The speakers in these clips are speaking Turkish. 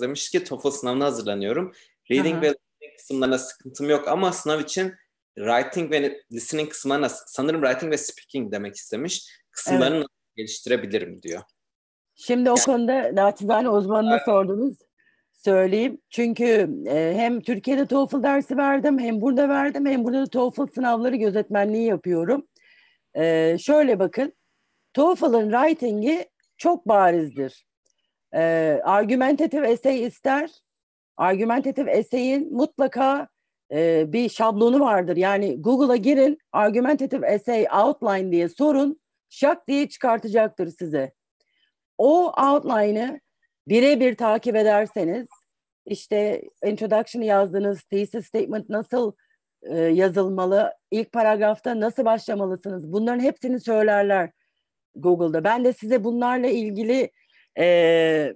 demiş ki TOEFL sınavına hazırlanıyorum. Reading Aha. ve listening kısımlarına sıkıntım yok ama sınav için writing ve listening kısmına sanırım writing ve speaking demek istemiş. Kısımlarını evet. geliştirebilirim diyor. Şimdi o konuda naçizane uzmanına evet. sordunuz. Söyleyeyim. Çünkü e, hem Türkiye'de TOEFL dersi verdim, hem burada verdim, hem burada da TOEFL sınavları gözetmenliği yapıyorum. E, şöyle bakın. TOEFL'ın writing'i çok barizdir. E, ee, argümentatif esey ister. Argümentatif eseyin mutlaka e, bir şablonu vardır. Yani Google'a girin, argümentatif essay outline diye sorun, şak diye çıkartacaktır size. O outline'ı birebir takip ederseniz, işte introduction'ı yazdığınız thesis statement nasıl e, yazılmalı, ilk paragrafta nasıl başlamalısınız, bunların hepsini söylerler Google'da. Ben de size bunlarla ilgili e,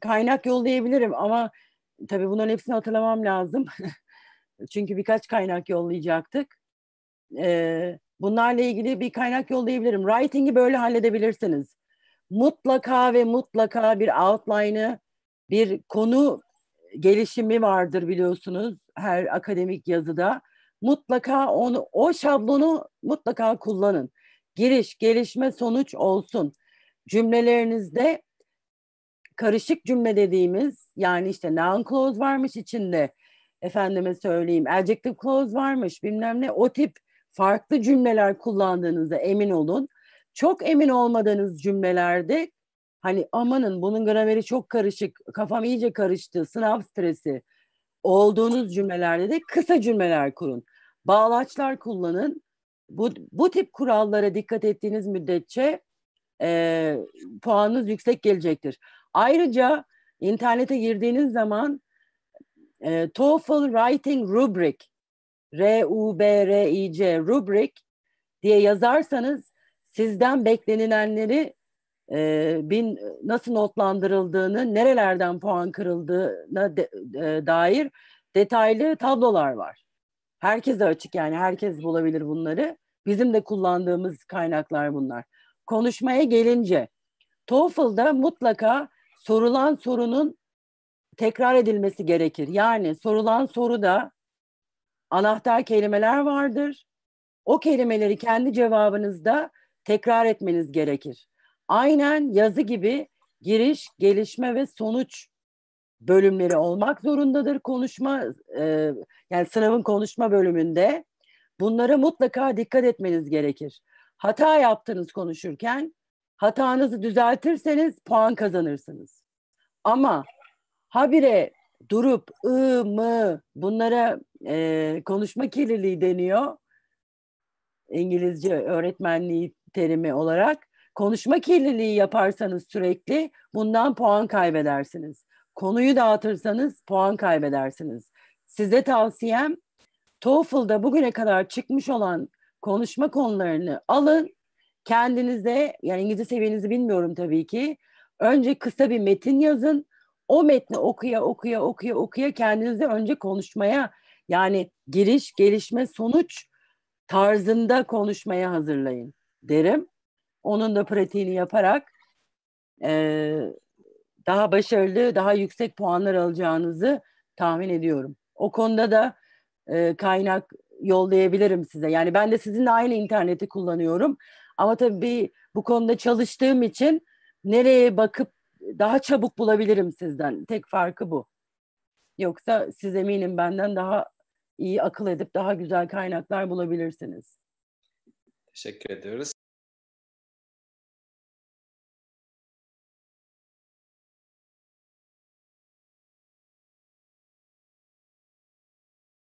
kaynak yollayabilirim ama tabii bunların hepsini hatırlamam lazım. Çünkü birkaç kaynak yollayacaktık. E, bunlarla ilgili bir kaynak yollayabilirim. Writing'i böyle halledebilirsiniz. Mutlaka ve mutlaka bir outline'ı, bir konu gelişimi vardır biliyorsunuz her akademik yazıda. Mutlaka onu o şablonu mutlaka kullanın. Giriş, gelişme, sonuç olsun. Cümlelerinizde karışık cümle dediğimiz yani işte noun clause varmış içinde efendime söyleyeyim adjective clause varmış bilmem ne o tip farklı cümleler kullandığınızda emin olun. Çok emin olmadığınız cümlelerde hani amanın bunun grameri çok karışık kafam iyice karıştı sınav stresi olduğunuz cümlelerde de kısa cümleler kurun. Bağlaçlar kullanın. Bu, bu tip kurallara dikkat ettiğiniz müddetçe e, puanınız yüksek gelecektir. Ayrıca internete girdiğiniz zaman e, TOEFL Writing Rubric R-U-B-R-I-C Rubric diye yazarsanız sizden beklenilenleri e, bin, nasıl notlandırıldığını, nerelerden puan kırıldığına de, e, dair detaylı tablolar var. Herkese açık yani herkes bulabilir bunları. Bizim de kullandığımız kaynaklar bunlar konuşmaya gelince TOEFL'da mutlaka sorulan sorunun tekrar edilmesi gerekir. Yani sorulan soruda anahtar kelimeler vardır. O kelimeleri kendi cevabınızda tekrar etmeniz gerekir. Aynen yazı gibi giriş, gelişme ve sonuç bölümleri olmak zorundadır konuşma e, yani sınavın konuşma bölümünde. Bunlara mutlaka dikkat etmeniz gerekir. Hata yaptınız konuşurken. Hatanızı düzeltirseniz puan kazanırsınız. Ama habire durup ı mı bunlara e, konuşma kirliliği deniyor. İngilizce öğretmenliği terimi olarak konuşma kirliliği yaparsanız sürekli bundan puan kaybedersiniz. Konuyu dağıtırsanız puan kaybedersiniz. Size tavsiyem TOEFL'da bugüne kadar çıkmış olan konuşma konularını alın. Kendinize yani İngilizce seviyenizi bilmiyorum tabii ki. Önce kısa bir metin yazın. O metni okuya okuya okuya okuya kendinize önce konuşmaya yani giriş, gelişme, sonuç tarzında konuşmaya hazırlayın derim. Onun da pratiğini yaparak e, daha başarılı, daha yüksek puanlar alacağınızı tahmin ediyorum. O konuda da e, kaynak yollayabilirim size. Yani ben de sizinle aynı interneti kullanıyorum. Ama tabii bu konuda çalıştığım için nereye bakıp daha çabuk bulabilirim sizden. Tek farkı bu. Yoksa siz eminim benden daha iyi akıl edip daha güzel kaynaklar bulabilirsiniz. Teşekkür ediyoruz.